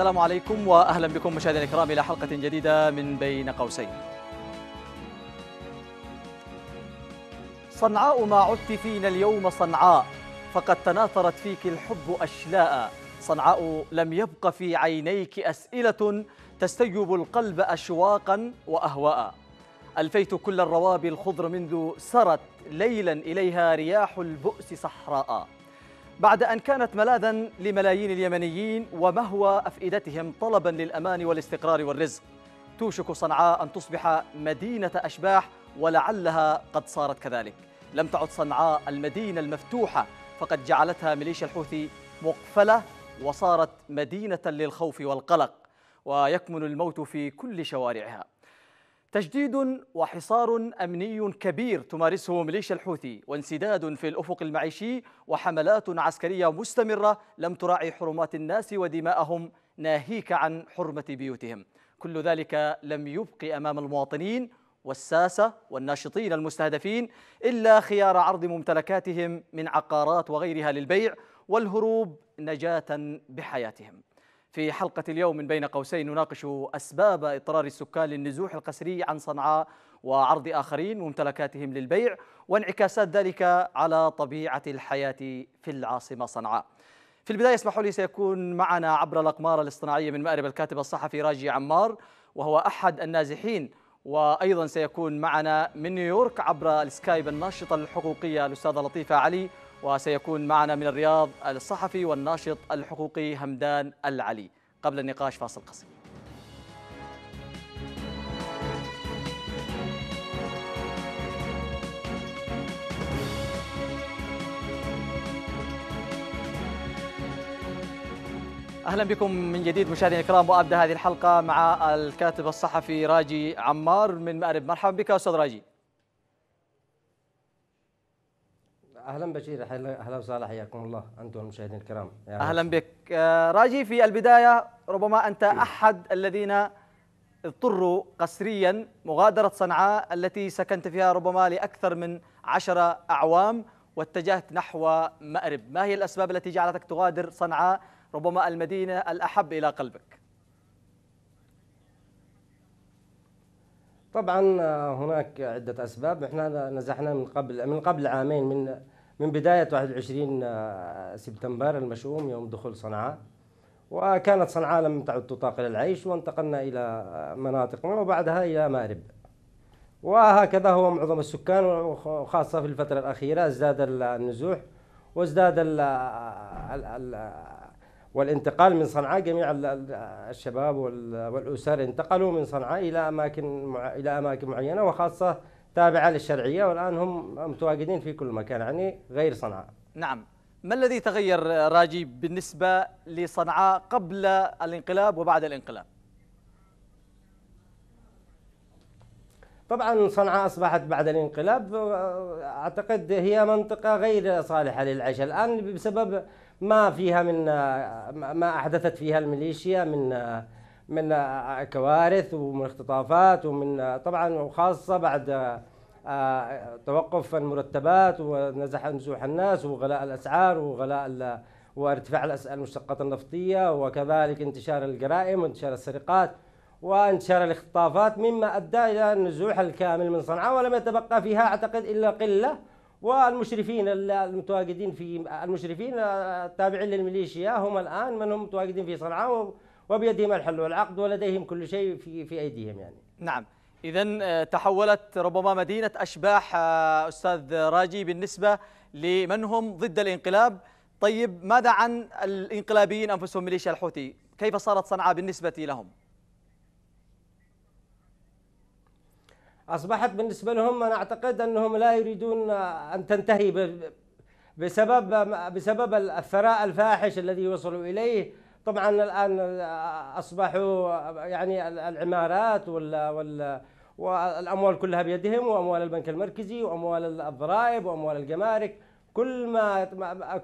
السلام عليكم واهلا بكم مشاهدينا الكرام الى حلقه جديده من بين قوسين. صنعاء ما عدت فينا اليوم صنعاء فقد تناثرت فيك الحب اشلاء صنعاء لم يبق في عينيك اسئله تستجب القلب اشواقا واهواء. الفيت كل الروابي الخضر منذ سرت ليلا اليها رياح البؤس صحراء. بعد أن كانت ملاذا لملايين اليمنيين ومهوى أفئدتهم طلبا للأمان والاستقرار والرزق توشك صنعاء أن تصبح مدينة أشباح ولعلها قد صارت كذلك لم تعد صنعاء المدينة المفتوحة فقد جعلتها ميليشيا الحوثي مقفلة وصارت مدينة للخوف والقلق ويكمن الموت في كل شوارعها تجديد وحصار أمني كبير تمارسه ميليشيا الحوثي وانسداد في الأفق المعيشي وحملات عسكرية مستمرة لم تراعي حرمات الناس ودماءهم ناهيك عن حرمة بيوتهم كل ذلك لم يبق أمام المواطنين والساسة والناشطين المستهدفين إلا خيار عرض ممتلكاتهم من عقارات وغيرها للبيع والهروب نجاة بحياتهم في حلقة اليوم من بين قوسين نناقش أسباب إضطرار السكان للنزوح القسري عن صنعاء وعرض آخرين ممتلكاتهم للبيع وانعكاسات ذلك على طبيعة الحياة في العاصمة صنعاء في البداية اسمحوا لي سيكون معنا عبر الأقمار الاصطناعية من مأرب الكاتب الصحفي راجي عمار وهو أحد النازحين وأيضا سيكون معنا من نيويورك عبر السكايب الناشطة الحقوقية الأستاذة لطيفة علي وسيكون معنا من الرياض الصحفي والناشط الحقوقي همدان العلي قبل النقاش فاصل قصير اهلا بكم من جديد مشاهدينا الكرام وابدا هذه الحلقه مع الكاتب الصحفي راجي عمار من مأرب مرحبا بك استاذ راجي اهلا بشير اهلا وسهلا حياكم الله انتم المشاهدين الكرام اهلا بك آه، راجي في البدايه ربما انت إيه. احد الذين اضطروا قسريا مغادره صنعاء التي سكنت فيها ربما لاكثر من عشرة اعوام واتجهت نحو مأرب ما هي الاسباب التي جعلتك تغادر صنعاء ربما المدينه الاحب الى قلبك طبعا آه، هناك عده اسباب احنا نزحنا من قبل من قبل عامين من من بداية 21 آه، سبتمبر المشؤوم يوم دخول صنعاء وكانت صنعاء لم تعد تطاق للعيش وانتقلنا إلى مناطق وبعدها إلى مأرب وهكذا هو معظم السكان وخاصة في الفترة الأخيرة ازداد النزوح وازداد الـ الـ الـ والانتقال من صنعاء جميع الشباب والأسر انتقلوا من صنعاء إلى أماكن إلى أماكن معينة وخاصة تابعة للشرعية والآن هم متواجدين في كل مكان يعني غير صنعاء نعم ما الذي تغير راجي بالنسبة لصنعاء قبل الانقلاب وبعد الانقلاب طبعا صنعاء أصبحت بعد الانقلاب أعتقد هي منطقة غير صالحة للعيش الآن بسبب ما فيها من ما أحدثت فيها الميليشيا من من كوارث ومن اختطافات ومن طبعا وخاصه بعد آه، توقف المرتبات ونزح نزوح الناس وغلاء الاسعار وغلاء وارتفاع المشتقات النفطيه وكذلك انتشار الجرائم وانتشار السرقات وانتشار الاختطافات مما ادى الى النزوح الكامل من صنعاء ولم يتبقى فيها اعتقد الا قله والمشرفين المتواجدين في المشرفين آه، التابعين للميليشيا هم الان من هم متواجدين في صنعاء وبيدهم الحل والعقد ولديهم كل شيء في في ايديهم يعني نعم اذا آه، تحولت ربما مدينه اشباح آه، استاذ راجي بالنسبه لمن هم ضد الانقلاب طيب ماذا عن الانقلابيين انفسهم ميليشيا الحوثي كيف صارت صنعاء بالنسبه لهم اصبحت بالنسبه لهم انا اعتقد انهم لا يريدون آه، ان تنتهي بسبب بسبب الثراء الفاحش الذي وصلوا اليه طبعا الان اصبحوا يعني العمارات ولا ولا والاموال كلها بيدهم واموال البنك المركزي واموال الضرائب واموال الجمارك كل ما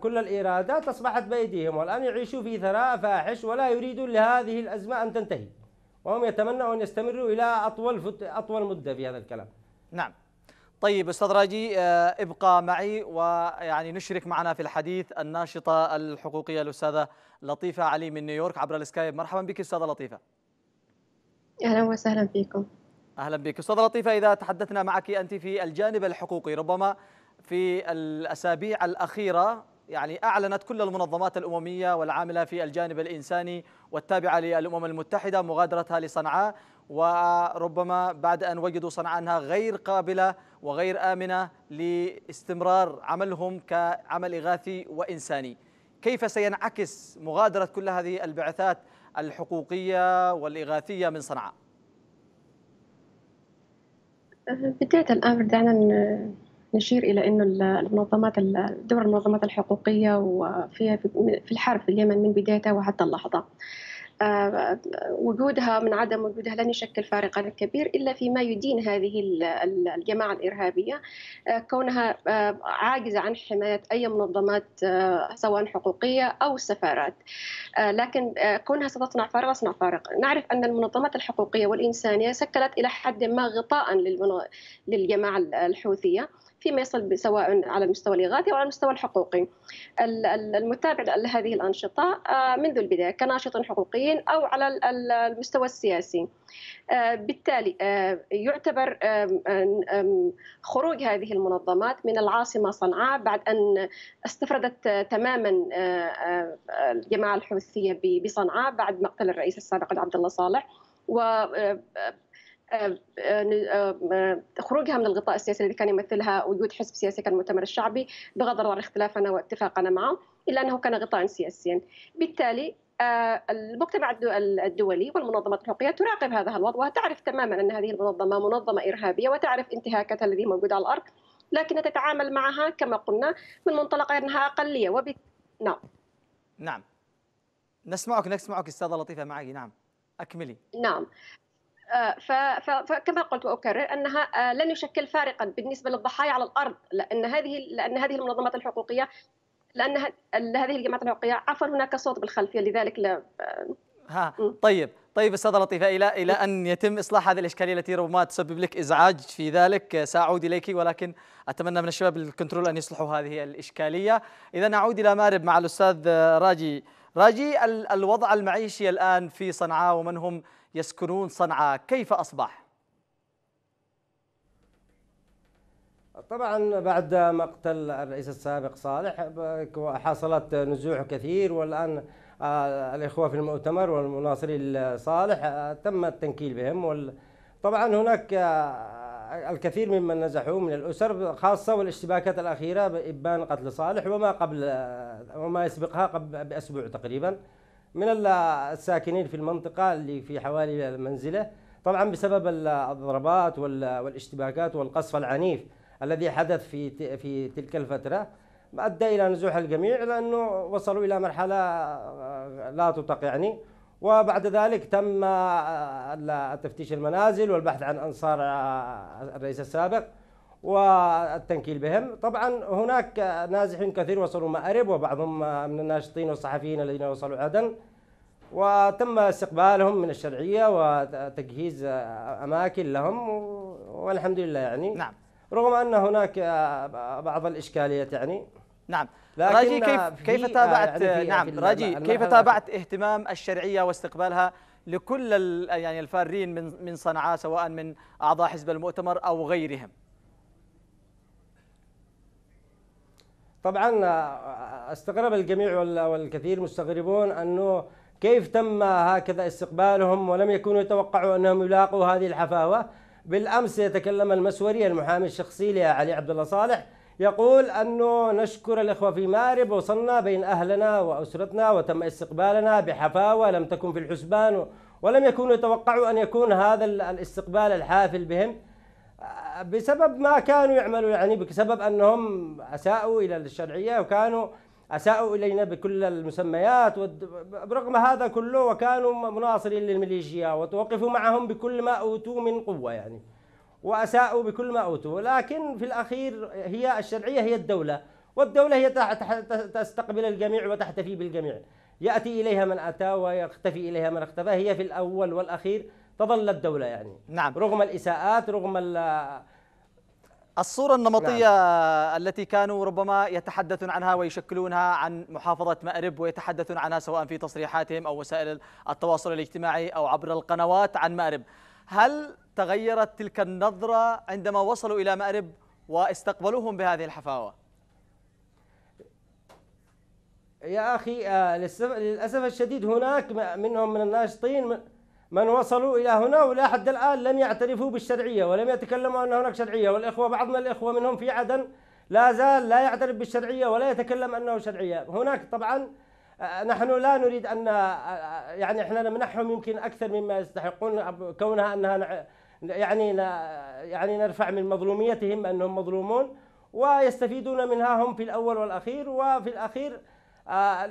كل الايرادات اصبحت بايديهم والان يعيشوا في ثراء فاحش ولا يريدون لهذه الازمه ان تنتهي وهم يتمنون ان يستمروا الى اطول فت... اطول مده في هذا الكلام. نعم. طيب استاذ راجي آه، ابقى معي ويعني نشرك معنا في الحديث الناشطه الحقوقيه الاستاذه لطيفه علي من نيويورك عبر السكايب مرحبا بك استاذه لطيفه اهلا وسهلا فيكم اهلا بك استاذه لطيفه اذا تحدثنا معك انت في الجانب الحقوقي ربما في الاسابيع الاخيره يعني اعلنت كل المنظمات الامميه والعامله في الجانب الانساني والتابعه للامم المتحده مغادرتها لصنعاء وربما بعد أن وجدوا صنعاء أنها غير قابلة وغير آمنة لاستمرار عملهم كعمل إغاثي وإنساني كيف سينعكس مغادرة كل هذه البعثات الحقوقية والإغاثية من صنعاء؟ بداية الأمر دعنا نشير إلى أنه المنظمات دور المنظمات الحقوقية وفيها في الحرب في اليمن من بدايتها وحتى اللحظة آه، وجودها من عدم وجودها لن يشكل فارقا كبير الا فيما يدين هذه الجماعه الارهابيه آه، كونها آه، عاجزه عن حمايه اي منظمات سواء حقوقيه او سفارات لكن كونها ستصنع فارق تصنع فارق نعرف ان المنظمات الحقوقيه والانسانيه شكلت الى حد ما غطاء للجماعه الحوثيه فيما يصل سواء على المستوى الإغاثي أو على المستوى الحقوقي المتابع لهذه الأنشطة آه، منذ البداية كناشط حقوقي أو على المستوى السياسي آه، بالتالي آه، يعتبر خروج هذه المنظمات من العاصمة صنعاء بعد أن استفردت تماما الجماعة الحوثية بصنعاء بعد مقتل الرئيس السابق عبد الله صالح و آه، آه، آه، خروجها من الغطاء السياسي الذي كان يمثلها وجود حزب سياسي كان المؤتمر الشعبي بغض النظر عن اختلافنا واتفاقنا معه الا انه كان غطاء سياسيا بالتالي المجتمع الدولي والمنظمات الحقوقيه تراقب هذا الوضع وتعرف تماما ان هذه المنظمه منظمه ارهابيه وتعرف انتهاكاتها الذي موجود على الارض لكن تتعامل معها كما قلنا من منطلق انها اقليه وب... نعم نعم نسمعك نسمعك استاذه لطيفه معي نعم اكملي نعم آه، فكما قلت واكرر انها آه، لن يشكل فارقا بالنسبه للضحايا على الارض لان هذه لان هذه المنظمات الحقوقيه لان هذه الجماعات الحقوقيه عفوا هناك صوت بالخلفيه لذلك لا آه، ها طيب طيب استاذه لطيفه الى الى ان يتم اصلاح هذه الاشكاليه التي ربما تسبب لك ازعاج في ذلك ساعود اليك ولكن اتمنى من الشباب الكنترول ان يصلحوا هذه الاشكاليه اذا نعود الى مارب مع الاستاذ راجي راجي الوضع المعيشي الان في صنعاء ومن هم يسكنون صنعاء كيف أصبح؟ طبعا بعد مقتل الرئيس السابق صالح حصلت نزوح كثير والان الاخوه في المؤتمر والمناصرين لصالح تم التنكيل بهم طبعا هناك الكثير ممن نزحوا من الاسر خاصه والاشتباكات الاخيره بابان قتل صالح وما قبل وما يسبقها قبل باسبوع تقريبا من الساكنين في المنطقة اللي في حوالي منزله طبعا بسبب الضربات والاشتباكات والقصف العنيف الذي حدث في في تلك الفترة أدى إلى نزوح الجميع لأنه وصلوا إلى مرحلة آه، لا تطاق يعني وبعد ذلك تم آه، تفتيش المنازل والبحث عن أنصار آه، الرئيس السابق والتنكيل بهم طبعا هناك نازحين كثير وصلوا مأرب وبعضهم من الناشطين والصحفيين الذين وصلوا عدن وتم استقبالهم من الشرعية وتجهيز أماكن لهم والحمد لله يعني نعم رغم أن هناك بعض الإشكاليات يعني نعم راجي كيف كيف تابعت يعني نعم راجي كيف تابعت اهتمام الشرعيه واستقبالها لكل يعني الفارين من من صنعاء سواء من اعضاء حزب المؤتمر او غيرهم طبعا آه، استغرب الجميع والكثير مستغربون انه كيف تم هكذا استقبالهم ولم يكونوا يتوقعوا انهم يلاقوا هذه الحفاوه بالامس يتكلم المسوري المحامي الشخصي لعلي عبد الله صالح يقول انه نشكر الاخوه في مارب وصلنا بين اهلنا واسرتنا وتم استقبالنا بحفاوه لم تكن في الحسبان ولم يكونوا يتوقعوا ان يكون هذا الاستقبال الحافل بهم بسبب ما كانوا يعملوا يعني بسبب انهم اساءوا الى الشرعيه وكانوا اساءوا الينا بكل المسميات برغم هذا كله وكانوا مناصرين للميليشيا وتوقفوا معهم بكل ما اوتوا من قوه يعني واساءوا بكل ما اوتوا لكن في الاخير هي الشرعيه هي الدوله والدوله هي تستقبل الجميع وتحتفي بالجميع ياتي اليها من اتى ويختفي اليها من اختفى هي في الاول والاخير تظل الدولة يعني نعم رغم الإساءات رغم الصورة النمطية نعم. التي كانوا ربما يتحدثون عنها ويشكلونها عن محافظة مأرب ويتحدثون عنها سواء في تصريحاتهم أو وسائل التواصل الاجتماعي أو عبر القنوات عن مأرب هل تغيرت تلك النظرة عندما وصلوا إلى مأرب واستقبلوهم بهذه الحفاوة؟ يا أخي آه، للأسف الشديد هناك منهم من الناشطين من وصلوا إلى هنا ولا حد الآن لم يعترفوا بالشرعية ولم يتكلموا أن هناك شرعية والإخوة بعضنا الإخوة منهم في عدن لا زال لا يعترف بالشرعية ولا يتكلم أنه شرعية هناك طبعا آه، نحن لا نريد أن آه، آه، يعني إحنا نمنحهم يمكن أكثر مما يستحقون كونها أنها يعني يعني نرفع من مظلوميتهم أنهم مظلومون ويستفيدون منها هم في الأول والأخير وفي الأخير آه،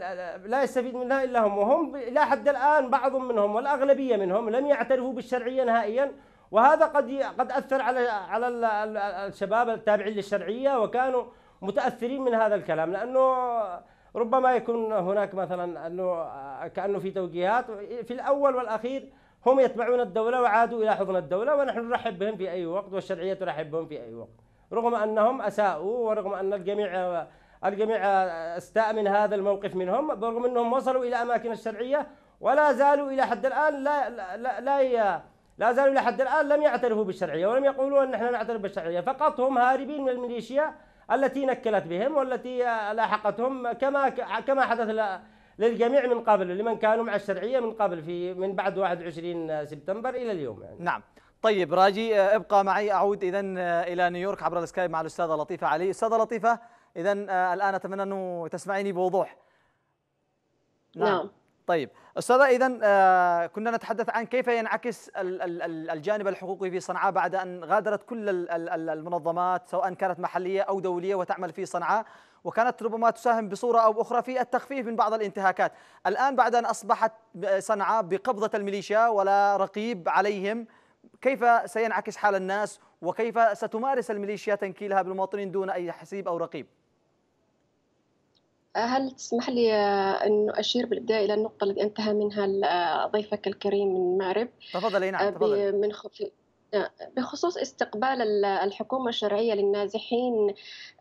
لا يستفيد منها الا هم وهم الى حد الان بعض منهم والاغلبيه منهم لم يعترفوا بالشرعيه نهائيا وهذا قد قد اثر على على الشباب التابعين للشرعيه وكانوا متاثرين من هذا الكلام لانه ربما يكون هناك مثلا انه كانه في توجيهات في الاول والاخير هم يتبعون الدوله وعادوا الى حضن الدوله ونحن نرحب بهم في اي وقت والشرعيه ترحب بهم في اي وقت رغم انهم اساءوا ورغم ان الجميع الجميع آه، استأمن هذا الموقف منهم برغم أنهم وصلوا إلى أماكن الشرعية ولا زالوا إلى حد الآن لا لا لا, لا, لا زالوا إلى حد الآن لم يعترفوا بالشرعية ولم يقولوا أن نحن نعترف بالشرعية فقط هم هاربين من الميليشيا التي نكلت بهم والتي آه، لاحقتهم كما كما حدث للجميع من قبل لمن كانوا مع الشرعية من قبل في من بعد 21 سبتمبر إلى اليوم يعني. نعم طيب راجي آه، ابقى معي أعود إذا إلى نيويورك عبر السكايب مع الأستاذة لطيفة علي أستاذة لطيفة اذا آه، الان اتمنى انه تسمعيني بوضوح نعم, نعم. طيب استاذه اذا آه، كنا نتحدث عن كيف ينعكس الجانب الحقوقي في صنعاء بعد ان غادرت كل المنظمات سواء كانت محليه او دوليه وتعمل في صنعاء وكانت ربما تساهم بصوره او اخرى في التخفيف من بعض الانتهاكات، الان بعد ان اصبحت صنعاء بقبضه الميليشيا ولا رقيب عليهم كيف سينعكس حال الناس وكيف ستمارس الميليشيا تنكيلها بالمواطنين دون اي حسيب او رقيب؟ هل تسمح لي آه، أن أشير بالبداية إلى النقطة التي انتهى منها آه، ضيفك الكريم من مأرب تفضل نعم آه، من خلف بخصوص استقبال الحكومة الشرعية للنازحين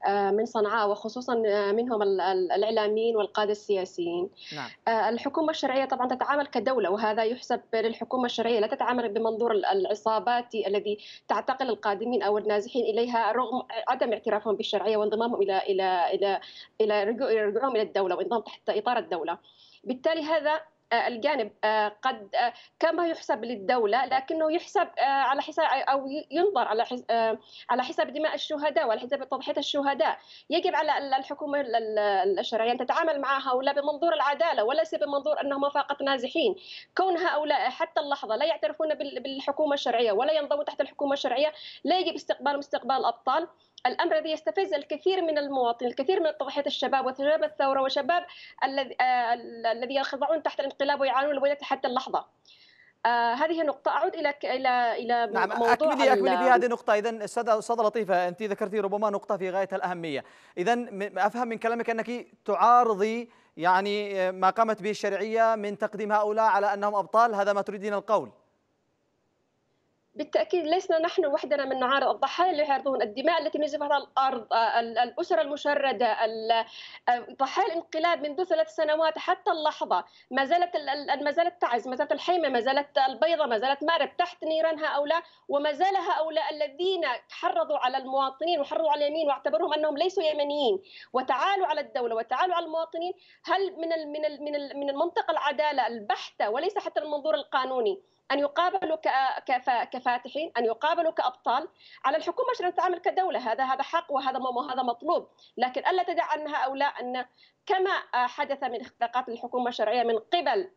آه، من صنعاء وخصوصا آه، منهم الإعلاميين والقادة السياسيين نعم. آه، الحكومة الشرعية طبعا تتعامل كدولة وهذا يحسب للحكومة الشرعية لا تتعامل بمنظور العصابات الذي تعتقل القادمين أو النازحين إليها رغم عدم اعترافهم بالشرعية وانضمامهم إلى إلى إلى إلى رجوعهم إلى الدولة وانضمام تحت إطار الدولة بالتالي هذا آه، الجانب آه، قد آه، كما يحسب للدولة لكنه يحسب على حساب أو ينظر على على حساب دماء الشهداء وعلى حساب تضحية الشهداء يجب على الحكومة الشرعية أن تتعامل مع هؤلاء بمنظور العدالة وليس بمنظور أنهم فقط نازحين كون هؤلاء حتى اللحظة لا يعترفون بالحكومة الشرعية ولا ينضموا تحت الحكومة الشرعية لا يجب استقبالهم استقبال الأبطال الامر الذي يستفز الكثير من المواطنين الكثير من تضحيه الشباب وشباب الثوره وشباب الذي آه، الذي يخضعون تحت الانقلاب ويعانون الولايات حتى اللحظه آه هذه نقطة أعود إلى إلى إلى نعم موضوع أكملي أكملي في هذه النقطة إذا أستاذة أستاذة لطيفة أنت ذكرتي ربما نقطة في غاية الأهمية إذا أفهم من كلامك أنك تعارضي يعني آه، ما قامت به الشرعية من تقديم هؤلاء على أنهم أبطال هذا ما تريدين القول بالتاكيد ليسنا نحن وحدنا من نعارض الضحايا اللي يعرضون الدماء التي نزفها على الارض آه، الاسره المشرده آه، ضحايا الانقلاب منذ ثلاث سنوات حتى اللحظه ما زالت ما زالت تعز ما زالت الحيمه ما زالت البيضه ما زالت مارب تحت نيران هؤلاء وما زال هؤلاء الذين حرضوا على المواطنين وحرضوا على اليمين واعتبروهم انهم ليسوا يمنيين وتعالوا على الدوله وتعالوا على المواطنين هل من من من المنطق العداله البحته وليس حتى المنظور القانوني ان يقابلوا كفاتحين ان يقابلوا كابطال على الحكومه عشان تتعامل كدوله هذا هذا حق وهذا وهذا مطلوب لكن الا تدع ان هؤلاء ان كما آه، حدث من اختراقات الحكومه الشرعيه من قبل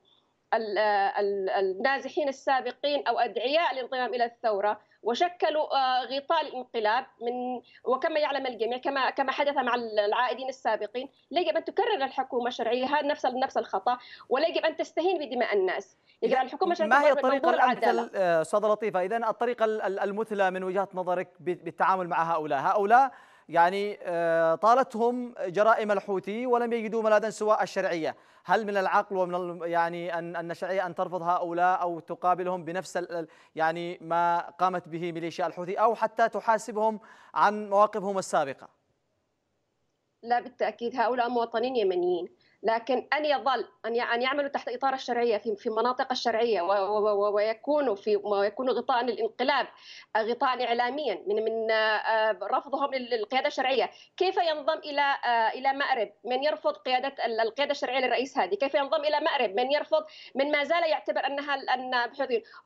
آه، النازحين السابقين او ادعياء الانضمام الى الثوره وشكلوا آه، غطاء الانقلاب من وكما يعلم الجميع كما كما حدث مع العائدين السابقين لا يجب ان تكرر الحكومه الشرعيه نفس نفس الخطا ولا يجب ان تستهين بدماء الناس يجب على الحكومه الشرعيه ما هي الطريقه الامثل آه، استاذه لطيفه اذا الطريقه المثلى من وجهه نظرك بالتعامل مع هؤلاء هؤلاء يعني آه، طالتهم جرائم الحوثي ولم يجدوا ملاذا سوى الشرعيه هل من العقل ومن يعني أن النشعية أن ترفض هؤلاء أو تقابلهم بنفس يعني ما قامت به ميليشيا الحوثي أو حتى تحاسبهم عن مواقفهم السابقة لا بالتأكيد هؤلاء مواطنين يمنيين لكن ان يظل ان ان يعملوا تحت اطار الشرعيه في في مناطق الشرعيه ويكونوا في ويكونوا غطاء للانقلاب غطاء اعلاميا من من آه، رفضهم للقياده الشرعيه كيف ينضم الى آه، الى مأرب من يرفض قياده القياده الشرعيه للرئيس هادي كيف ينضم الى مأرب من يرفض من ما زال يعتبر انها ان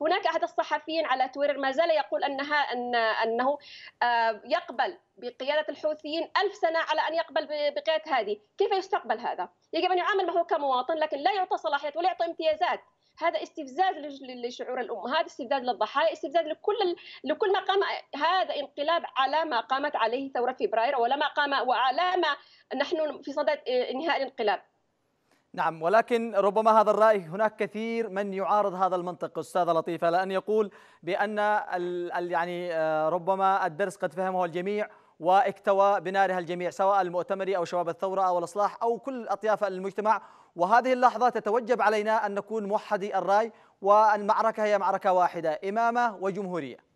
هناك احد الصحفيين على تويتر ما زال يقول انها أن انه آه، يقبل بقيادة الحوثيين ألف سنة على أن يقبل بقيادة هذه كيف يستقبل هذا؟ يجب أن يعامل ما هو كمواطن لكن لا يعطى صلاحيات ولا يعطى امتيازات هذا استفزاز لشعور الامهات استفزاز للضحايا استفزاز لكل لكل ما قام هذا انقلاب على ما قامت عليه ثوره فبراير ولا ما قام وعلى ما نحن في صدد انهاء آه، الانقلاب نعم ولكن ربما هذا الرأي هناك كثير من يعارض هذا المنطق أستاذة لطيفة لأن يقول بأن يعني آه، ربما الدرس قد فهمه الجميع واكتوى بنارها الجميع سواء المؤتمري أو شباب الثورة أو الإصلاح أو كل أطياف المجتمع وهذه اللحظة تتوجب علينا أن نكون موحدي الرأي والمعركة هي معركة واحدة إمامة وجمهورية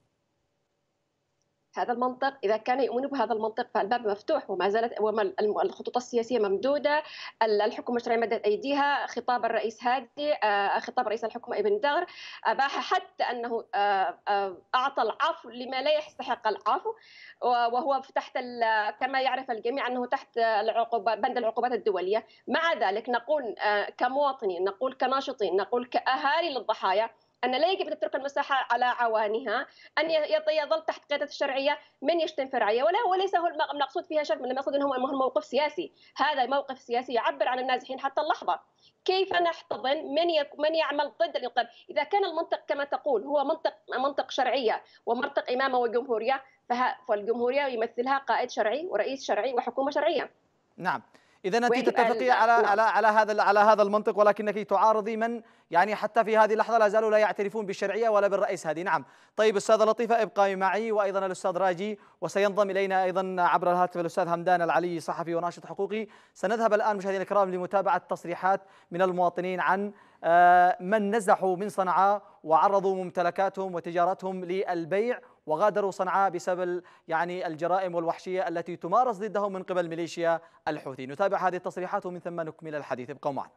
هذا المنطق اذا كان يؤمن بهذا المنطق فالباب مفتوح وما زالت وما الخطوط السياسيه ممدوده الحكومه الشرعيه مدت ايديها خطاب الرئيس هادي آه، خطاب رئيس الحكومه ابن دغر اباح حتى انه آه، آه، اعطى العفو لما لا يستحق العفو وهو تحت كما يعرف الجميع انه تحت العقوبه بند العقوبات الدوليه مع ذلك نقول كمواطنين نقول كناشطين نقول كاهالي للضحايا أن لا يجب أن تترك المساحة على عوانها أن يظل تحت قيادة الشرعية من يشتم فرعية ولا وليس هو المقصود فيها شتم لم يقصد أنه موقف سياسي هذا موقف سياسي يعبر عن النازحين حتى اللحظة كيف نحتضن من من يعمل ضد الانقلاب؟ اذا كان المنطق كما تقول هو منطق منطق شرعيه ومنطق امامه وجمهوريه فالجمهوريه يمثلها قائد شرعي ورئيس شرعي وحكومه شرعيه. نعم. اذا انت تتفقي على على على هذا على هذا المنطق ولكنك تعارضي من يعني حتى في هذه اللحظه لا زالوا لا يعترفون بالشرعيه ولا بالرئيس هذه نعم طيب استاذه لطيفه ابقي معي وايضا الاستاذ راجي وسينضم الينا ايضا عبر الهاتف الاستاذ همدان العلي صحفي وناشط حقوقي سنذهب الان مشاهدينا الكرام لمتابعه تصريحات من المواطنين عن آه، من نزحوا من صنعاء وعرضوا ممتلكاتهم وتجارتهم للبيع وغادروا صنعاء بسبب يعني الجرائم والوحشية التي تمارس ضدهم من قبل ميليشيا الحوثي نتابع هذه التصريحات ومن ثم نكمل الحديث ابقوا معنا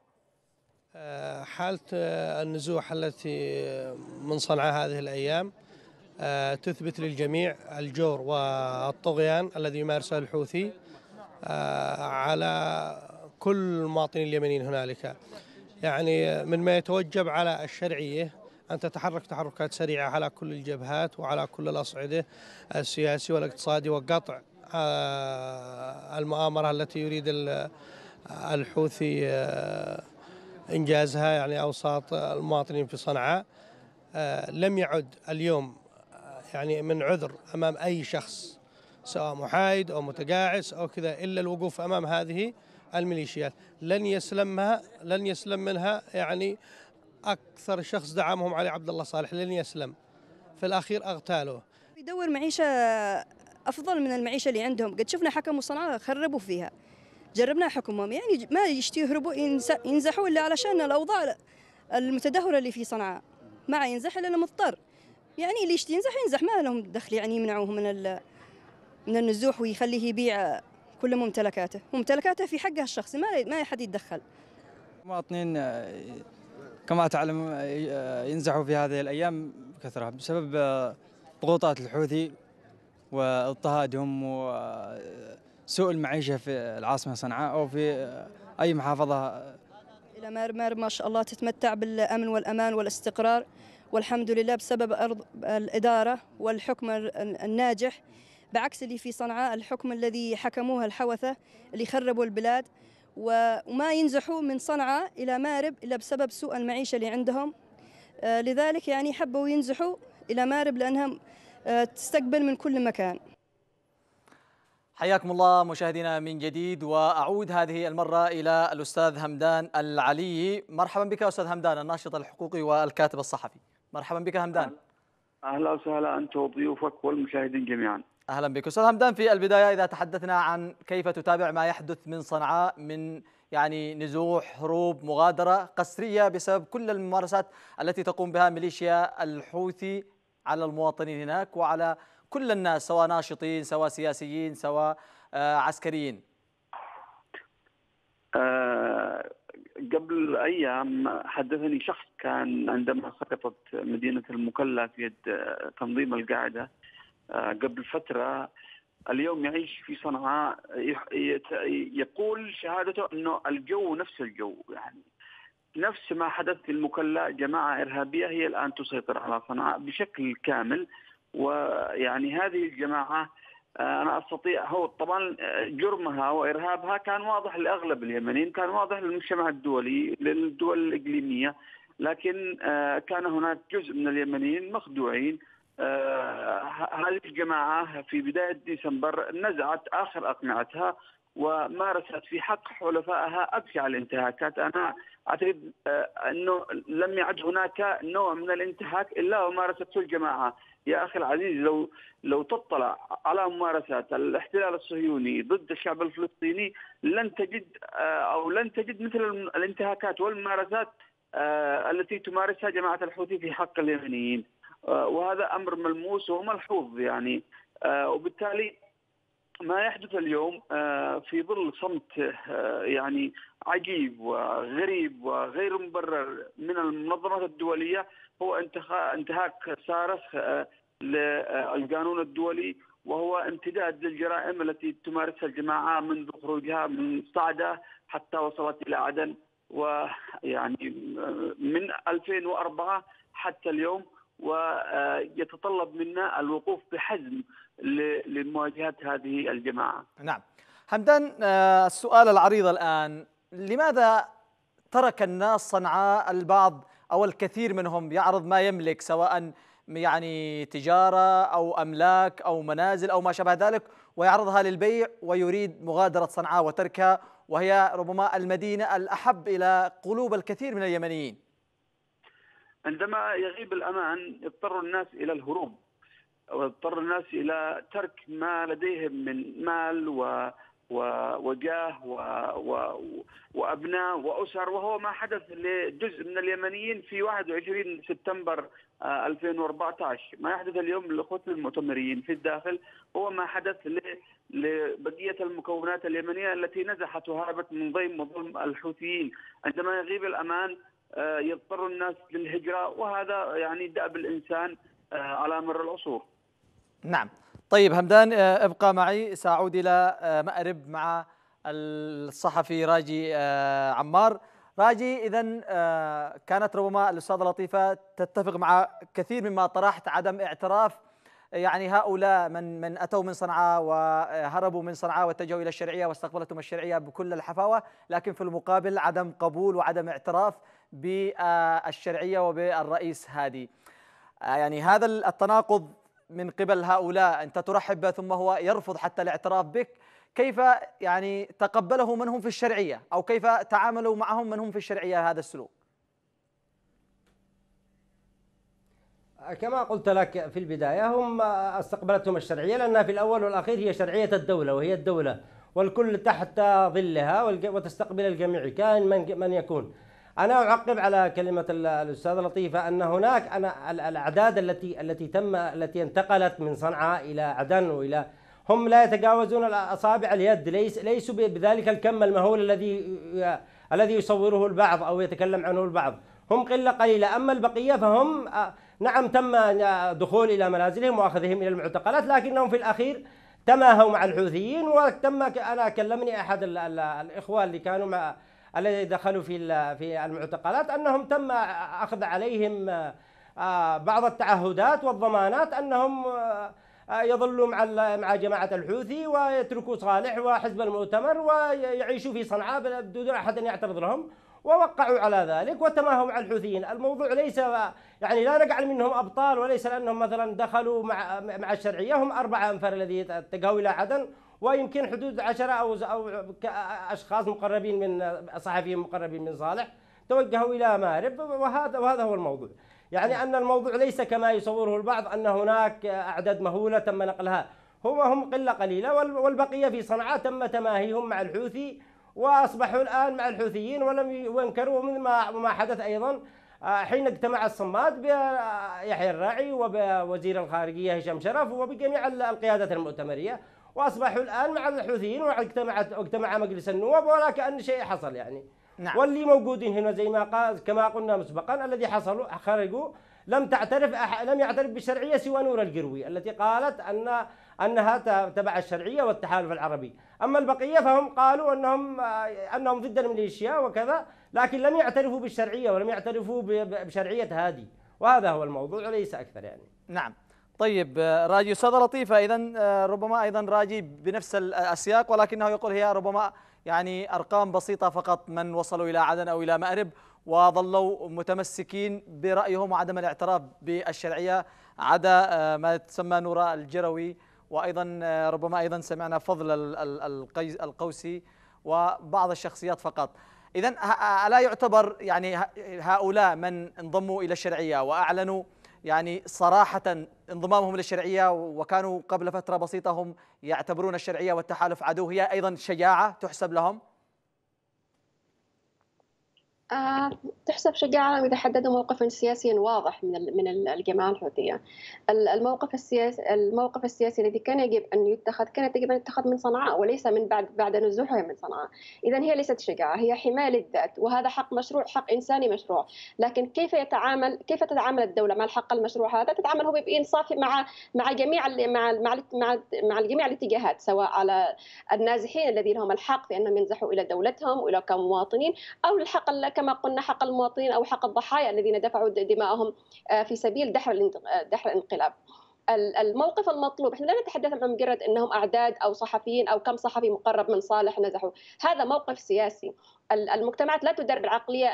آه، حالة آه، النزوح التي آه، من صنعاء هذه الأيام تثبت للجميع الجور والطغيان الذي يمارسه الحوثي على كل المواطنين اليمنيين هنالك يعني من ما يتوجب على الشرعية أن تتحرك تحركات سريعة على كل الجبهات وعلى كل الأصعدة السياسي والاقتصادي وقطع آه، المؤامرة التي يريد الحوثي آه، إنجازها يعني أوساط المواطنين في صنعاء آه، لم يعد اليوم يعني من عذر أمام أي شخص سواء محايد أو متقاعس أو كذا إلا الوقوف أمام هذه الميليشيات لن يسلمها لن يسلم منها يعني اكثر شخص دعمهم علي عبد الله صالح لن يسلم في الاخير اغتالوه يدور معيشه افضل من المعيشه اللي عندهم قد شفنا حكموا صنعاء خربوا فيها جربنا حكمهم يعني ما يشتي يهربوا ينزحوا الا علشان الاوضاع المتدهوره اللي في صنعاء ما ينزح الا مضطر يعني اللي يشتي ينزح ينزح ما لهم دخل يعني يمنعوه من من النزوح ويخليه يبيع كل ممتلكاته ممتلكاته في حقه الشخصي ما ما حد يتدخل مواطنين كما تعلم آه، ينزحوا في هذه الأيام بكثرة بسبب آه، ضغوطات الحوثي واضطهادهم وسوء المعيشة في العاصمة صنعاء أو في آه، أي محافظة إلى مرمر ما شاء الله تتمتع بالأمن والأمان والاستقرار والحمد لله بسبب أرض الإدارة والحكم الناجح بعكس اللي في صنعاء الحكم الذي حكموها الحوثة اللي خربوا البلاد وما ينزحوا من صنعاء إلى مارب إلا بسبب سوء المعيشة اللي عندهم آه، لذلك يعني حبوا ينزحوا إلى مارب لأنها آه، تستقبل من كل مكان حياكم الله مشاهدينا من جديد وأعود هذه المرة إلى الأستاذ همدان العلي مرحبا بك أستاذ همدان الناشط الحقوقي والكاتب الصحفي مرحبا بك همدان أهلا وسهلا أنت وضيوفك والمشاهدين جميعا اهلا بك استاذ همدان في البدايه اذا تحدثنا عن كيف تتابع ما يحدث من صنعاء من يعني نزوح هروب مغادره قسريه بسبب كل الممارسات التي تقوم بها ميليشيا الحوثي على المواطنين هناك وعلى كل الناس سواء ناشطين سواء سياسيين سواء آه، عسكريين أه قبل ايام حدثني شخص كان عندما سقطت مدينه المكلا في يد آه، تنظيم القاعده آه، قبل فتره اليوم يعيش في صنعاء يقول شهادته انه الجو نفس الجو يعني نفس ما حدث في المكلا جماعه ارهابيه هي الان تسيطر على صنعاء بشكل كامل ويعني هذه الجماعه آه، انا استطيع هو طبعا آه، جرمها وارهابها كان واضح لاغلب اليمنيين، كان واضح للمجتمع الدولي للدول الاقليميه لكن كان هناك جزء من اليمنيين مخدوعين آه، هذه الجماعة في بداية ديسمبر نزعت آخر أقنعتها ومارست في حق حلفائها أبشع الانتهاكات أنا أعتقد آه، أنه لم يعد هناك نوع من الانتهاك إلا ومارسته الجماعة يا أخي العزيز لو لو تطلع على ممارسات الاحتلال الصهيوني ضد الشعب الفلسطيني لن تجد آه، أو لن تجد مثل الانتهاكات والممارسات التي تمارسها جماعة الحوثي في حق اليمنيين آه، وهذا امر ملموس وملحوظ يعني آه، وبالتالي ما يحدث اليوم آه، في ظل صمت يعني عجيب وغريب وغير مبرر من المنظمات الدوليه هو انتهاك صارخ للقانون الدولي وهو امتداد للجرائم التي تمارسها الجماعه منذ خروجها من صعده حتى وصلت الى عدن ويعني من 2004 حتى اليوم ويتطلب منا الوقوف بحزم لمواجهة هذه الجماعة نعم حمدان آه، السؤال العريض الآن لماذا ترك الناس صنعاء البعض أو الكثير منهم يعرض ما يملك سواء يعني تجارة أو أملاك أو منازل أو ما شابه ذلك ويعرضها للبيع ويريد مغادرة صنعاء وتركها وهي ربما المدينة الأحب إلى قلوب الكثير من اليمنيين عندما يغيب الأمان يضطر الناس إلى الهروب واضطر الناس إلى ترك ما لديهم من مال و وجاه و... و... وابناء واسر وهو ما حدث لجزء من اليمنيين في 21 سبتمبر 2014 آه، ما يحدث اليوم لاخوتنا المؤتمرين في الداخل هو ما حدث ل... لبقيه المكونات اليمنيه التي نزحت وهربت من ضيم وظلم الحوثيين عندما يغيب الامان آه، يضطر الناس للهجرة وهذا يعني دأب الإنسان آه، على مر العصور نعم طيب همدان آه، ابقى معي سأعود إلى مأرب مع الصحفي راجي عمار راجي إذا كانت ربما الأستاذة لطيفة تتفق مع كثير مما طرحت عدم اعتراف يعني هؤلاء من من اتوا من صنعاء وهربوا من صنعاء واتجهوا الى الشرعيه واستقبلتهم الشرعيه بكل الحفاوه، لكن في المقابل عدم قبول وعدم اعتراف بالشرعية وبالرئيس هادي آه، يعني هذا التناقض من قبل هؤلاء أنت ترحب به ثم هو يرفض حتى الاعتراف بك كيف يعني تقبله من هم في الشرعية أو كيف تعاملوا معهم من هم في الشرعية هذا السلوك آه، كما قلت لك في البداية هم آه، استقبلتهم الشرعية لأنها في الأول والأخير هي شرعية الدولة وهي الدولة والكل تحت ظلها وتستقبل الجميع كائن من من يكون انا اعقب على كلمه الاستاذه لطيفه ان هناك انا الاعداد التي التي تم التي انتقلت من صنعاء الى عدن والى هم لا يتجاوزون اصابع اليد ليس ليسوا بذلك الكم المهول الذي الذي يصوره البعض او يتكلم عنه البعض هم قله قليله اما البقيه فهم آه، نعم تم آه، دخول الى منازلهم واخذهم الى المعتقلات لكنهم في الاخير تماهوا مع الحوثيين وتم انا كلمني احد الاخوه اللي كانوا مع الذي دخلوا في في المعتقلات انهم تم اخذ عليهم آه، بعض التعهدات والضمانات انهم آه، آه، يظلوا مع مع جماعه الحوثي ويتركوا صالح وحزب المؤتمر ويعيشوا في صنعاء بدون احد يعترض لهم ووقعوا على ذلك وتماهوا مع الحوثيين، الموضوع ليس يعني لا نجعل منهم ابطال وليس لانهم مثلا دخلوا مع مع الشرعيه هم اربعه انفار الذي اتجهوا الى عدن ويمكن حدود عشرة أو أو أشخاص مقربين من صحفيين مقربين من صالح توجهوا إلى مارب وهذا وهذا هو الموضوع يعني أن الموضوع ليس كما يصوره البعض أن هناك أعداد مهولة تم نقلها هم هم قلة قليلة والبقية في صنعاء تم تماهيهم مع الحوثي وأصبحوا الآن مع الحوثيين ولم ينكروا مثل ما حدث أيضا آه، حين اجتمع الصماد بيحيى الراعي وبوزير الخارجية هشام شرف وبجميع القيادات المؤتمرية واصبحوا الان مع الحوثيين واجتمعت اجتمع مجلس النواب ولا كان شيء حصل يعني نعم. واللي موجودين هنا زي ما قال كما قلنا مسبقا الذي حصلوا خرجوا لم تعترف أح... لم يعترف بالشرعيه سوى نور القروي التي قالت ان انها تبع الشرعيه والتحالف العربي، اما البقيه فهم قالوا انهم انهم ضد الميليشيا وكذا، لكن لم يعترفوا بالشرعيه ولم يعترفوا بشرعيه هادي، وهذا هو الموضوع وليس اكثر يعني. نعم. طيب آه، راجي أستاذة لطيفة إذا آه، ربما أيضا راجي بنفس السياق ولكنه يقول هي ربما يعني أرقام بسيطة فقط من وصلوا إلى عدن أو إلى مأرب وظلوا متمسكين برأيهم وعدم الاعتراف بالشرعية عدا آه، ما تسمى نورا الجروي وأيضا ربما أيضا سمعنا فضل القوسي وبعض الشخصيات فقط إذا ألا يعتبر يعني هؤلاء من انضموا إلى الشرعية وأعلنوا يعني صراحة انضمامهم للشرعية وكانوا قبل فترة بسيطة هم يعتبرون الشرعية والتحالف عدو هي أيضا شجاعة تحسب لهم آه، تحسب شجاعة إذا حددوا موقفا سياسيا واضح من من الجماعة الحوثية. الموقف السياسي الموقف السياسي الذي كان يجب أن يتخذ كان يجب أن يتخذ من صنعاء وليس من بعد بعد نزوحها من صنعاء. إذا هي ليست شجاعة هي حماية للذات وهذا حق مشروع حق إنساني مشروع. لكن كيف يتعامل كيف تتعامل الدولة مع الحق المشروع هذا؟ تتعامل هو بإنصاف مع مع جميع مع مع مع, مع جميع الاتجاهات سواء على النازحين الذين هم الحق في أنهم ينزحوا إلى دولتهم وإلى كمواطنين أو الحق كما قلنا حق المواطنين او حق الضحايا الذين دفعوا دماءهم آه، في سبيل دحر آه، دحر الانقلاب. الموقف المطلوب احنا لا نتحدث عن مجرد انهم اعداد او صحفيين او كم صحفي مقرب من صالح نزحوا هذا موقف سياسي المجتمعات لا تدرب العقليه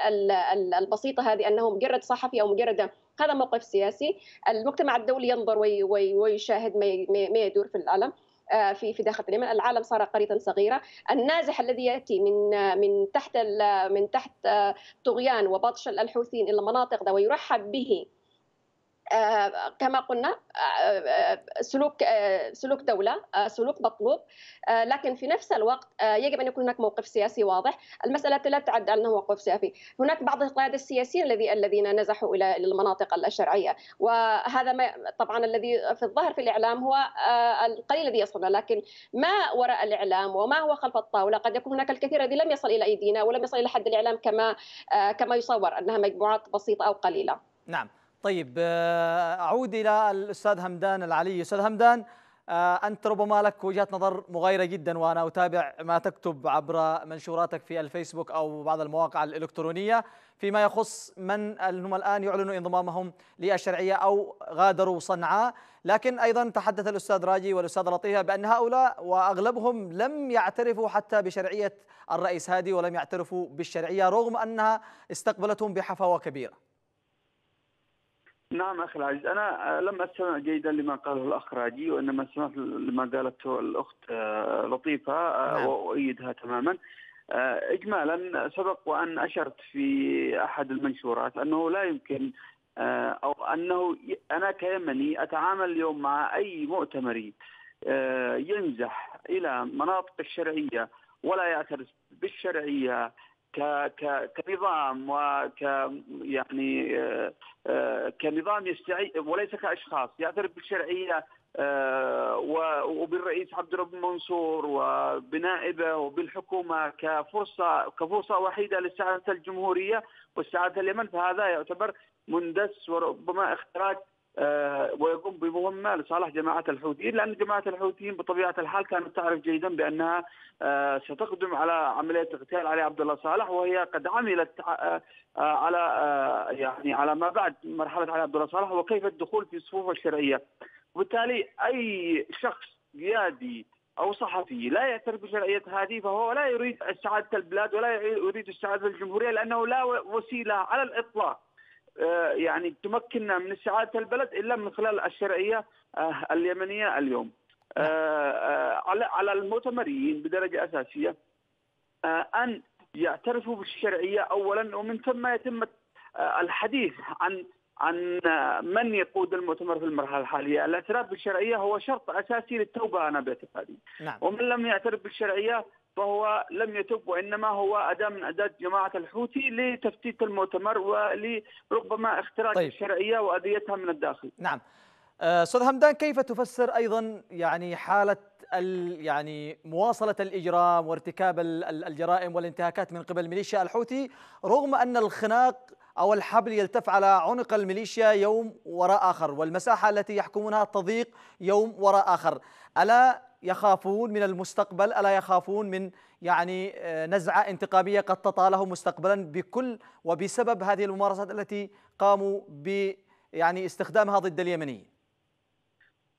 البسيطه هذه انه مجرد صحفي او مجرد هذا موقف سياسي المجتمع الدولي ينظر ويشاهد ما يدور في العالم آه، في في داخل اليمن العالم صار قريه صغيره النازح الذي ياتي من آه، من تحت آه، من تحت طغيان وبطش الحوثيين الى مناطقنا ويرحب به آه، كما قلنا آه، آه، سلوك سلوك دوله سلوك مطلوب لكن في نفس الوقت يجب ان يكون هناك موقف سياسي واضح المساله لا تعد انه موقف سياسي هناك بعض القياده السياسيين الذي الذين نزحوا الى المناطق الشرعيه وهذا ما طبعا الذي في الظاهر في الاعلام هو القليل الذي يصلنا لكن ما وراء الاعلام وما هو خلف الطاوله قد يكون هناك الكثير الذي لم يصل الى ايدينا ولم يصل الى حد الاعلام كما كما يصور انها مجموعات بسيطه او قليله نعم طيب آه، اعود الى الاستاذ همدان العلي استاذ همدان آه، انت ربما لك وجهه نظر مغايره جدا وانا اتابع ما تكتب عبر منشوراتك في الفيسبوك او بعض المواقع الالكترونيه فيما يخص من هم الان يعلنوا انضمامهم للشرعيه او غادروا صنعاء لكن ايضا تحدث الاستاذ راجي والاستاذ لطيفه بان هؤلاء واغلبهم لم يعترفوا حتى بشرعيه الرئيس هادي ولم يعترفوا بالشرعيه رغم انها استقبلتهم بحفاوه كبيره نعم اخي العزيز انا آه، لم استمع جيدا لما قاله الاخ راجي وانما سمعت لما قالته الاخت آه، لطيفه آه، نعم. واؤيدها تماما اجمالا سبق وان اشرت في احد المنشورات انه لا يمكن او انه انا كيمني اتعامل اليوم مع اي مؤتمري ينزح الى مناطق الشرعيه ولا يعترف بالشرعيه كنظام وك يعني آه، آه، كنظام يستعي وليس كاشخاص يعترف بالشرعيه آه، وبالرئيس عبد الرب منصور وبنائبه وبالحكومه كفرصه كفرصه وحيده لاستعاده الجمهوريه واستعاده اليمن فهذا يعتبر مندس وربما اختراق آه، ويقوم بمهمه لصالح جماعه الحوثيين لان جماعه الحوثيين بطبيعه الحال كانت تعرف جيدا بانها آه، ستقدم على عمليه اغتيال علي عبد الله صالح وهي قد عملت آه، على يعني على ما بعد مرحله علي عبد الله صالح وكيف الدخول في صفوف الشرعيه وبالتالي اي شخص قيادي او صحفي لا يعترف بشرعيه هذه فهو لا يريد سعاده البلاد ولا يريد سعاده الجمهوريه لانه لا وسيله على الاطلاق آه، يعني تمكننا من استعاده البلد الا من خلال الشرعيه آه، اليمنيه اليوم. آه، نعم. على على المؤتمريين بدرجه اساسيه ان يعترفوا بالشرعيه اولا ومن ثم يتم الحديث عن عن من يقود المؤتمر في المرحله الحاليه، الاعتراف بالشرعيه هو شرط اساسي للتوبه انا باعتقادي. نعم. ومن لم يعترف بالشرعيه فهو لم يتب وانما هو اداه من اداه جماعه الحوثي لتفتيت المؤتمر ولربما اختراق طيب. الشرعيه واذيتها من الداخل. نعم. آه، استاذ همدان كيف تفسر ايضا يعني حاله يعني مواصله الاجرام وارتكاب الجرائم والانتهاكات من قبل ميليشيا الحوثي رغم ان الخناق او الحبل يلتف على عنق الميليشيا يوم وراء اخر والمساحه التي يحكمونها تضيق يوم وراء اخر الا يخافون من المستقبل ألا يخافون من يعني آه، نزعة انتقامية قد تطالهم مستقبلا بكل وبسبب هذه الممارسات التي قاموا ب يعني استخدامها ضد اليمنيين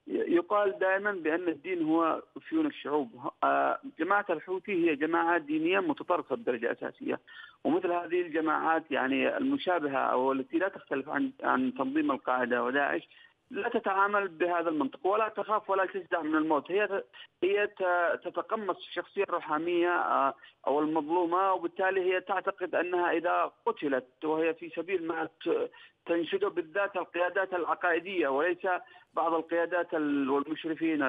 يقال دائما بأن الدين هو سيون الشعوب آه، جماعة الحوثي هي جماعة دينية متطرفة بدرجة أساسية ومثل هذه الجماعات يعني المشابهة أو التي لا تختلف عن عن تنظيم القاعدة وداعش لا تتعامل بهذا المنطق ولا تخاف ولا تجزع من الموت هي هي تتقمص الشخصيه الرحامية آه، او المظلومه وبالتالي هي تعتقد انها اذا قتلت وهي في سبيل ما تنشده بالذات القيادات العقائديه وليس بعض القيادات والمشرفين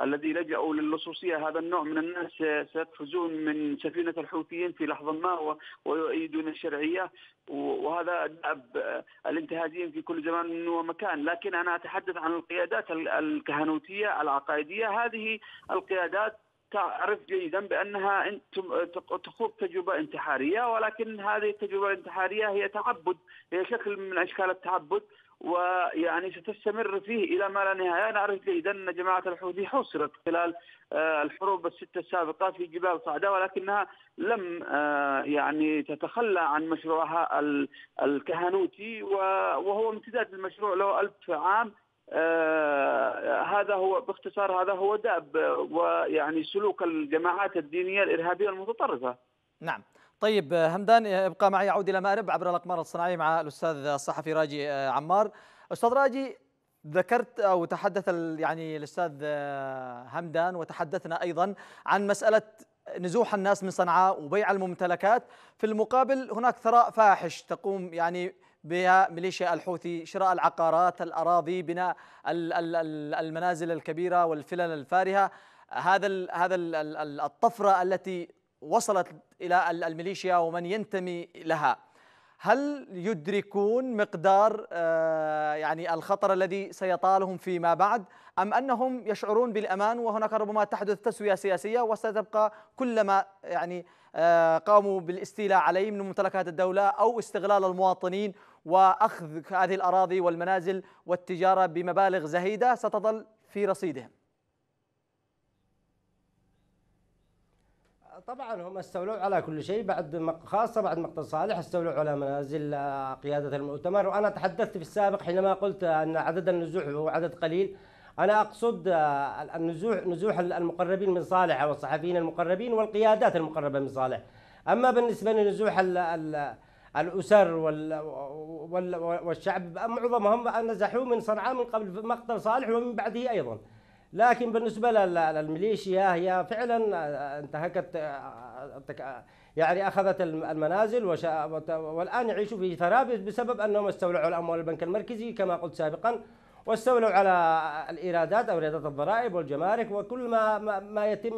الذي لجأوا للصوصيه هذا النوع من الناس سيقفزون من سفينه الحوثيين في لحظه ما ويؤيدون الشرعيه وهذا دأب الانتهازيين في كل زمان ومكان لكن انا اتحدث عن القيادات الكهنوتيه العقائديه هذه القيادات تعرف جيدا بانها انتم تخوض تجربه انتحاريه ولكن هذه التجربه الانتحاريه هي تعبد هي شكل من اشكال التعبد ويعني ستستمر فيه الى ما لا نهايه نعرف جيدا ان جماعه الحوثي حصرت خلال آه، الحروب السته السابقه في جبال صعده ولكنها لم آه، يعني تتخلى عن مشروعها الكهنوتي وهو امتداد المشروع له ألف عام آه هذا هو باختصار هذا هو دأب ويعني سلوك الجماعات الدينية الإرهابية المتطرفة نعم طيب همدان ابقى معي عود إلى مأرب عبر الأقمار الصناعية مع الأستاذ الصحفي راجي آه، عمار أستاذ راجي ذكرت او تحدث يعني الاستاذ آه، همدان وتحدثنا ايضا عن مساله نزوح الناس من صنعاء وبيع الممتلكات في المقابل هناك ثراء فاحش تقوم يعني بها ميليشيا الحوثي شراء العقارات الأراضي بناء المنازل الكبيرة والفلل الفارهة هذا هذا الطفرة التي وصلت إلى الميليشيا ومن ينتمي لها هل يدركون مقدار آه، يعني الخطر الذي سيطالهم فيما بعد أم أنهم يشعرون بالأمان وهناك ربما تحدث تسوية سياسية وستبقى كلما يعني آه، قاموا بالاستيلاء عليه من ممتلكات الدولة أو استغلال المواطنين واخذ هذه الاراضي والمنازل والتجاره بمبالغ زهيده ستظل في رصيدهم. طبعا هم استولوا على كل شيء بعد خاصه بعد مقتل صالح استولوا على منازل آه، قياده المؤتمر وانا تحدثت في السابق حينما قلت ان عدد النزوح هو عدد قليل انا اقصد آه، النزوح نزوح المقربين من صالح او الصحفيين المقربين والقيادات المقربه من صالح اما بالنسبه لنزوح ال ال الأسر والشعب معظمهم نزحوا من صنعاء من قبل مقتل صالح ومن بعده أيضا لكن بالنسبة للميليشيا هي فعلا آه، انتهكت آه، آه، يعني أخذت المنازل والآن يعيشوا في تراب بسبب أنهم استولوا على أموال البنك المركزي كما قلت سابقا واستولوا على الايرادات او ايرادات الضرائب والجمارك وكل ما ما يتم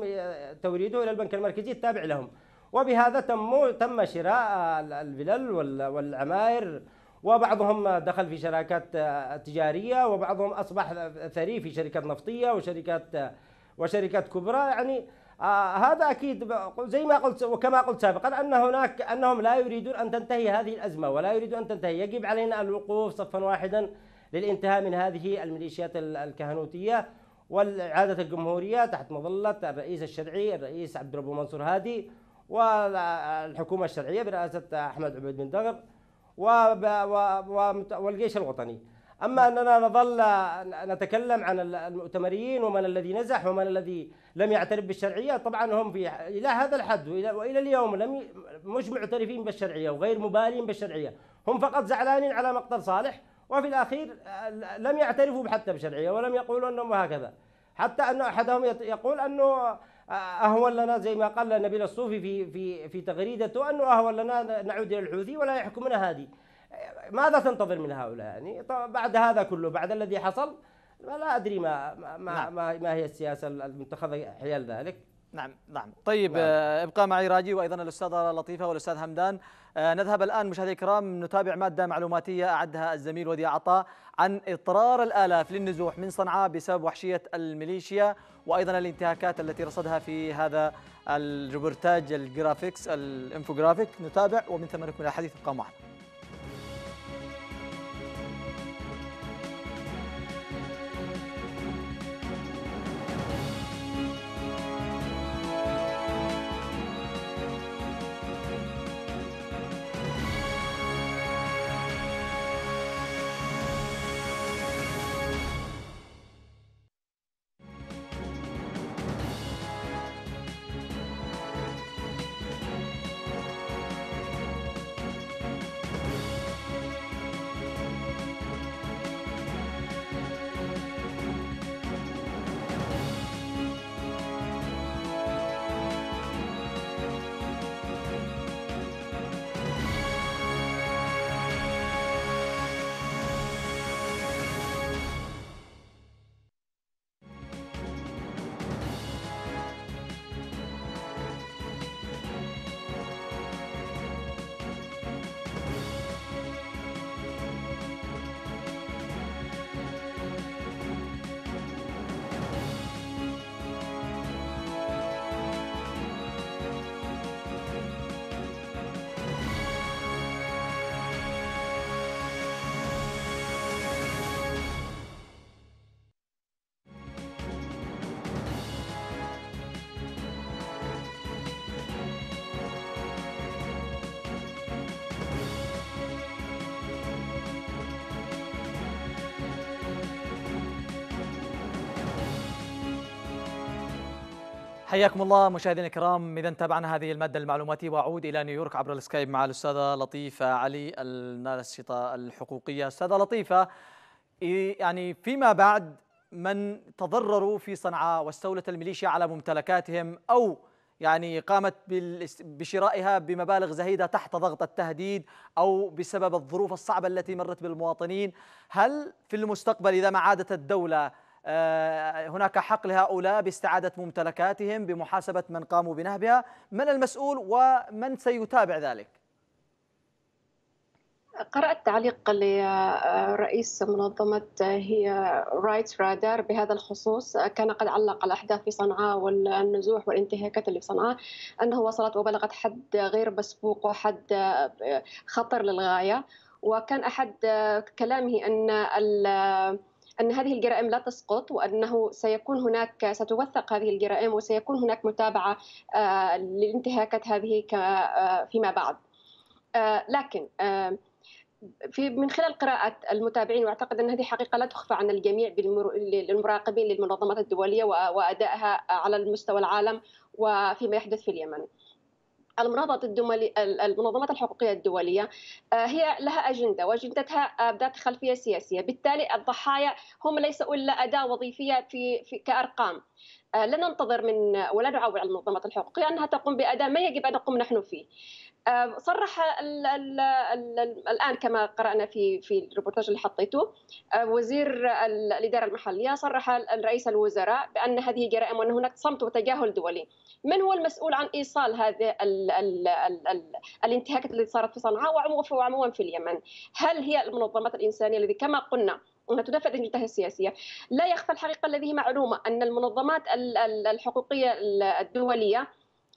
توريده الى البنك المركزي التابع لهم. وبهذا تم تم شراء الفلل والعماير وبعضهم دخل في شراكات تجارية وبعضهم أصبح ثري في شركات نفطية وشركات وشركات كبرى يعني آه هذا اكيد زي ما قلت وكما قلت سابقا ان هناك انهم لا يريدون ان تنتهي هذه الازمه ولا يريدون ان تنتهي، يجب علينا الوقوف صفا واحدا للانتهاء من هذه الميليشيات الكهنوتيه واعاده الجمهوريه تحت مظله الرئيس الشرعي الرئيس عبد الرب منصور هادي والحكومه الشرعيه برئاسه احمد عبيد بن دغر والجيش الوطني اما اننا نظل نتكلم عن المؤتمريين ومن الذي نزح ومن الذي لم يعترف بالشرعيه طبعا هم في الى هذا الحد والى, اليوم لم ي... مش معترفين بالشرعيه وغير مبالين بالشرعيه هم فقط زعلانين على مقتل صالح وفي الاخير لم يعترفوا حتى بشرعيه ولم يقولوا انهم هكذا حتى ان احدهم يقول انه اهون لنا زي ما قال نبيل الصوفي في في في تغريدته انه اهون لنا نعود الى الحوثي ولا يحكمنا هادي ماذا تنتظر من هؤلاء يعني بعد هذا كله بعد الذي حصل لا ادري ما ما ما, نعم. ما هي السياسه المتخذه حيال ذلك نعم نعم طيب نعم. آه، ابقى معي راجي وايضا الاستاذه لطيفه والاستاذ همدان آه، نذهب الان مشاهدي الكرام نتابع ماده معلوماتيه اعدها الزميل وديع عطاء عن اضطرار الالاف للنزوح من صنعاء بسبب وحشيه الميليشيا وايضا الانتهاكات التي رصدها في هذا الريبورتاج الجرافيكس الانفوجرافيك نتابع ومن ثم نكمل الحديث ابقى معنا حياكم الله مشاهدينا الكرام اذا تابعنا هذه الماده المعلوماتيه واعود الى نيويورك عبر السكايب مع الاستاذه لطيفه علي الناشطه الحقوقيه استاذه لطيفه يعني فيما بعد من تضرروا في صنعاء واستولت الميليشيا على ممتلكاتهم او يعني قامت بشرائها بمبالغ زهيدة تحت ضغط التهديد أو بسبب الظروف الصعبة التي مرت بالمواطنين هل في المستقبل إذا ما عادت الدولة آه، هناك حق لهؤلاء باستعادة ممتلكاتهم بمحاسبة من قاموا بنهبها من المسؤول ومن سيتابع ذلك؟ قرأت تعليق لرئيس منظمة هي رايت رادار بهذا الخصوص كان قد علق الأحداث في صنعاء والنزوح والانتهاكات اللي في صنعاء أنه وصلت وبلغت حد غير مسبوق وحد خطر للغاية وكان أحد كلامه أن أن هذه الجرائم لا تسقط وأنه سيكون هناك ستوثق هذه الجرائم وسيكون هناك متابعة آه، لانتهاكات هذه آه، فيما بعد آه، لكن في من خلال قراءة المتابعين واعتقد ان هذه حقيقة لا تخفى عن الجميع للمراقبين للمنظمات الدولية وادائها على المستوى العالم وفيما يحدث في اليمن. المنظمات الدولية المنظمات الحقوقية الدولية آه، هي لها أجندة وأجندتها آه، ذات خلفية سياسية بالتالي الضحايا هم ليسوا إلا أداة وظيفية في, في كأرقام آه، لا ننتظر من ولا نعول على المنظمات الحقوقية أنها تقوم بأداء ما يجب أن نقوم نحن فيه صرح الـ الـ الـ الان كما قرانا في في الريبورتاج اللي حطيته وزير الاداره المحليه صرح رئيس الوزراء بان هذه جرائم وان هناك صمت وتجاهل دولي من هو المسؤول عن ايصال هذه ال ال ال الـ الانتهاكات التي صارت في صنعاء وعموما في اليمن هل هي المنظمات الانسانيه التي كما قلنا أن تدافع عن السياسيه لا يخفى الحقيقه الذي معلومه ان المنظمات الحقوقيه الدوليه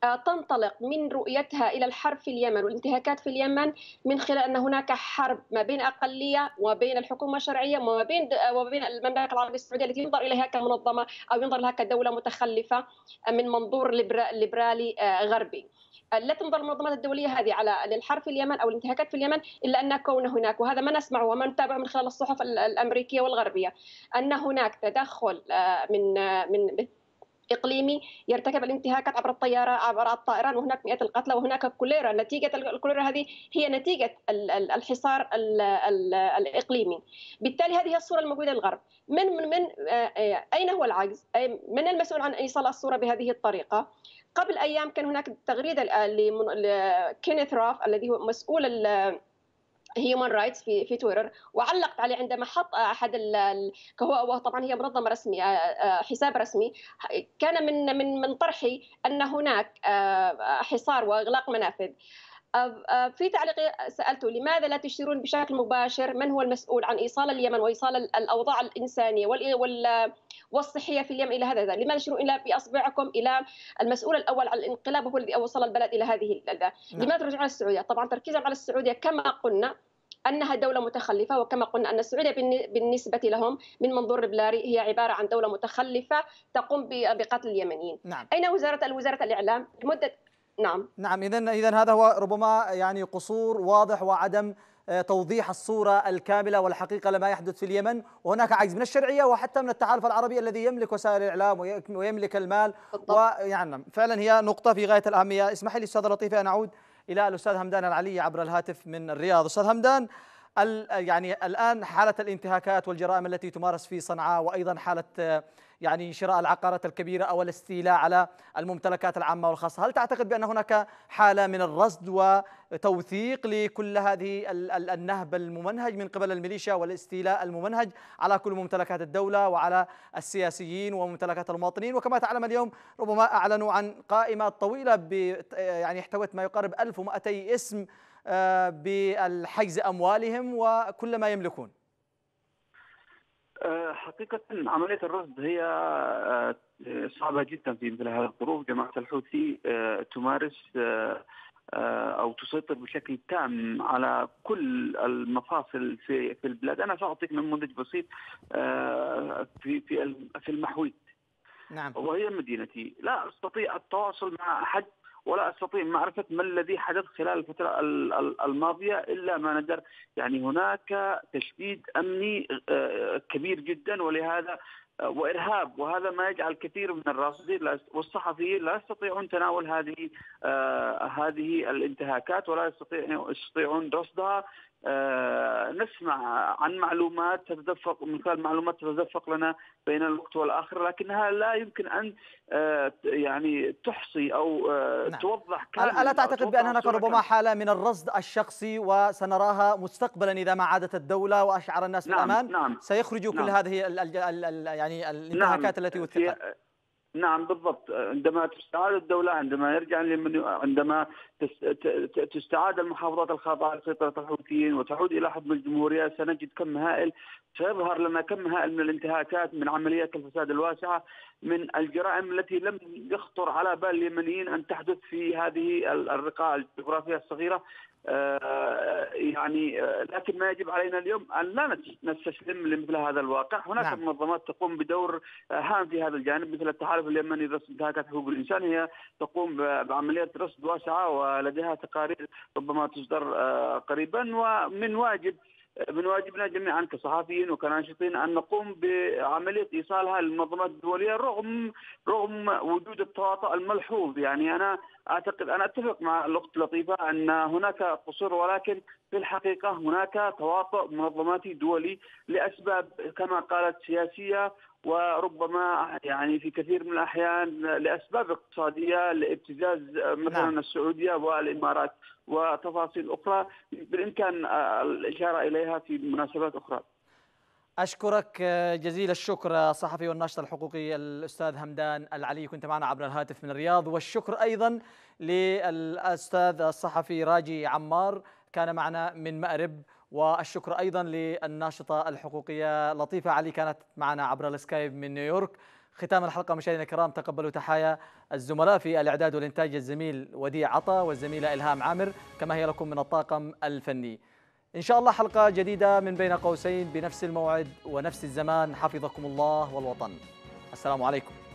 آه، تنطلق من رؤيتها الى الحرب في اليمن والانتهاكات في اليمن من خلال ان هناك حرب ما بين اقليه وبين الحكومه الشرعيه وما بين آه، وبين المملكه العربيه السعوديه التي ينظر اليها كمنظمه او ينظر لها كدوله متخلفه آه، من منظور ليبرالي غربي. لا تنظر المنظمات الدوليه هذه على الحرب في اليمن او الانتهاكات في اليمن الا ان كون هناك وهذا ما نسمعه وما نتابعه من خلال الصحف الامريكيه والغربيه ان هناك تدخل من من إقليمي يرتكب الانتهاكات عبر الطيارة عبر الطائران وهناك مئات القتلى وهناك كوليرا نتيجة الكوليرا هذه هي نتيجة الحصار الإقليمي بالتالي هذه الصورة الموجودة للغرب من من من آه، أين هو العجز من المسؤول عن إيصال الصورة بهذه الطريقة قبل أيام كان هناك تغريدة لكينيث راف الذي هو مسؤول هيومن رايتس في في تويتر وعلقت عليه عندما حط احد هو طبعا هي منظمه رسميه آه، آه، حساب رسمي كان من من من طرحي ان هناك آه، حصار واغلاق منافذ في تعليق سالته لماذا لا تشيرون بشكل مباشر من هو المسؤول عن ايصال اليمن وايصال الاوضاع الانسانيه والصحيه في اليمن الى هذا لماذا تشيرون الى باصبعكم الى المسؤول الاول عن الانقلاب هو الذي اوصل البلد الى هذه نعم. لماذا ترجعون على السعوديه؟ طبعا تركيزا على السعوديه كما قلنا انها دوله متخلفه وكما قلنا ان السعوديه بالنسبه لهم من منظور بلاري هي عباره عن دوله متخلفه تقوم بقتل اليمنيين. نعم. اين وزاره الوزاره الاعلام؟ لمده نعم نعم اذا اذا هذا هو ربما يعني قصور واضح وعدم آه، توضيح الصورة الكاملة والحقيقة لما يحدث في اليمن وهناك عجز من الشرعية وحتى من التحالف العربي الذي يملك وسائل الإعلام ويملك المال ويعني نعم، فعلا هي نقطة في غاية الأهمية اسمح لي أستاذ لطيفة أن أعود إلى الأستاذ همدان العلي عبر الهاتف من الرياض أستاذ همدان يعني الآن حالة الانتهاكات والجرائم التي تمارس في صنعاء وأيضا حالة آه، يعني شراء العقارات الكبيرة أو الاستيلاء على الممتلكات العامة والخاصة هل تعتقد بأن هناك حالة من الرصد وتوثيق لكل هذه النهب الممنهج من قبل الميليشيا والاستيلاء الممنهج على كل ممتلكات الدولة وعلى السياسيين وممتلكات المواطنين وكما تعلم اليوم ربما أعلنوا عن قائمة طويلة يعني احتوت ما يقارب 1200 اسم آه، بالحجز أموالهم وكل ما يملكون آه، حقيقة عملية الرصد هي آه، صعبة جدا في مثل هذه الظروف جماعة الحوثي آه، تمارس أو تسيطر بشكل تام على كل المفاصل في في البلاد، أنا سأعطيك نموذج بسيط في في في المحويت نعم وهي مدينتي، لا أستطيع التواصل مع أحد ولا استطيع معرفه ما الذي حدث خلال الفتره الماضيه الا ما ندر يعني هناك تشديد امني آه، كبير جدا ولهذا وارهاب وهذا ما يجعل كثير من الراصدين والصحفيين لا يستطيعون تناول هذه آه، هذه الانتهاكات ولا يستطيعون رصدها آه، نسمع عن معلومات تتدفق من خلال معلومات تتدفق لنا بين الوقت والاخر لكنها لا يمكن ان آه، يعني تحصي او نعم. توضح الا تعتقد بان هناك ربما حاله من الرصد الشخصي وسنراها مستقبلا اذا ما عادت الدوله واشعر الناس نعم. بالامان نعم. سيخرج نعم. كل هذه الـ ال ال ال يعني يعني الانتهاكات نعم التي وثقت نعم بالضبط عندما تستعاد الدولة عندما يرجع لمن عندما تستعاد المحافظات الخاضعة لسيطرة الحوثيين وتعود إلى حضن الجمهورية سنجد كم هائل سيظهر لنا كم هائل من الانتهاكات من عمليات الفساد الواسعة من الجرائم التي لم يخطر على بال اليمنيين أن تحدث في هذه الرقاع الجغرافية الصغيرة آه، يعني آه، لكن ما يجب علينا اليوم ان لا نستسلم لمثل هذا الواقع، هناك نعم. منظمات تقوم بدور آه، هام في هذا الجانب مثل التحالف اليمني لرصد انتهاكات حقوق الانسان هي تقوم بعمليات رصد واسعه ولديها تقارير ربما تصدر قريبا ومن واجب من واجبنا جميعا كصحفيين وكناشطين ان نقوم بعمليه ايصالها للمنظمات الدوليه رغم رغم وجود التواطؤ الملحوظ يعني انا اعتقد انا اتفق مع الاخت لطيفه ان هناك قصور ولكن في الحقيقه هناك تواطؤ منظماتي دولي لاسباب كما قالت سياسيه وربما يعني في كثير من الاحيان لاسباب اقتصاديه لابتزاز مثلا نعم. السعوديه والامارات وتفاصيل اخرى بالامكان الاشاره اليها في مناسبات اخرى. أشكرك آه، جزيل الشكر آه، صحفي والناشط الحقوقي الأستاذ همدان العلي كنت معنا عبر الهاتف من الرياض والشكر أيضا للأستاذ الصحفي راجي عمار كان معنا من مأرب والشكر أيضا للناشطة الحقوقية لطيفة علي كانت معنا عبر السكايب من نيويورك ختام الحلقة مشاهدينا الكرام تقبلوا تحايا الزملاء في الإعداد والإنتاج الزميل وديع عطا والزميلة إلهام عامر كما هي لكم من الطاقم الفني إن شاء الله حلقة جديدة من بين قوسين بنفس الموعد ونفس الزمان حفظكم الله والوطن السلام عليكم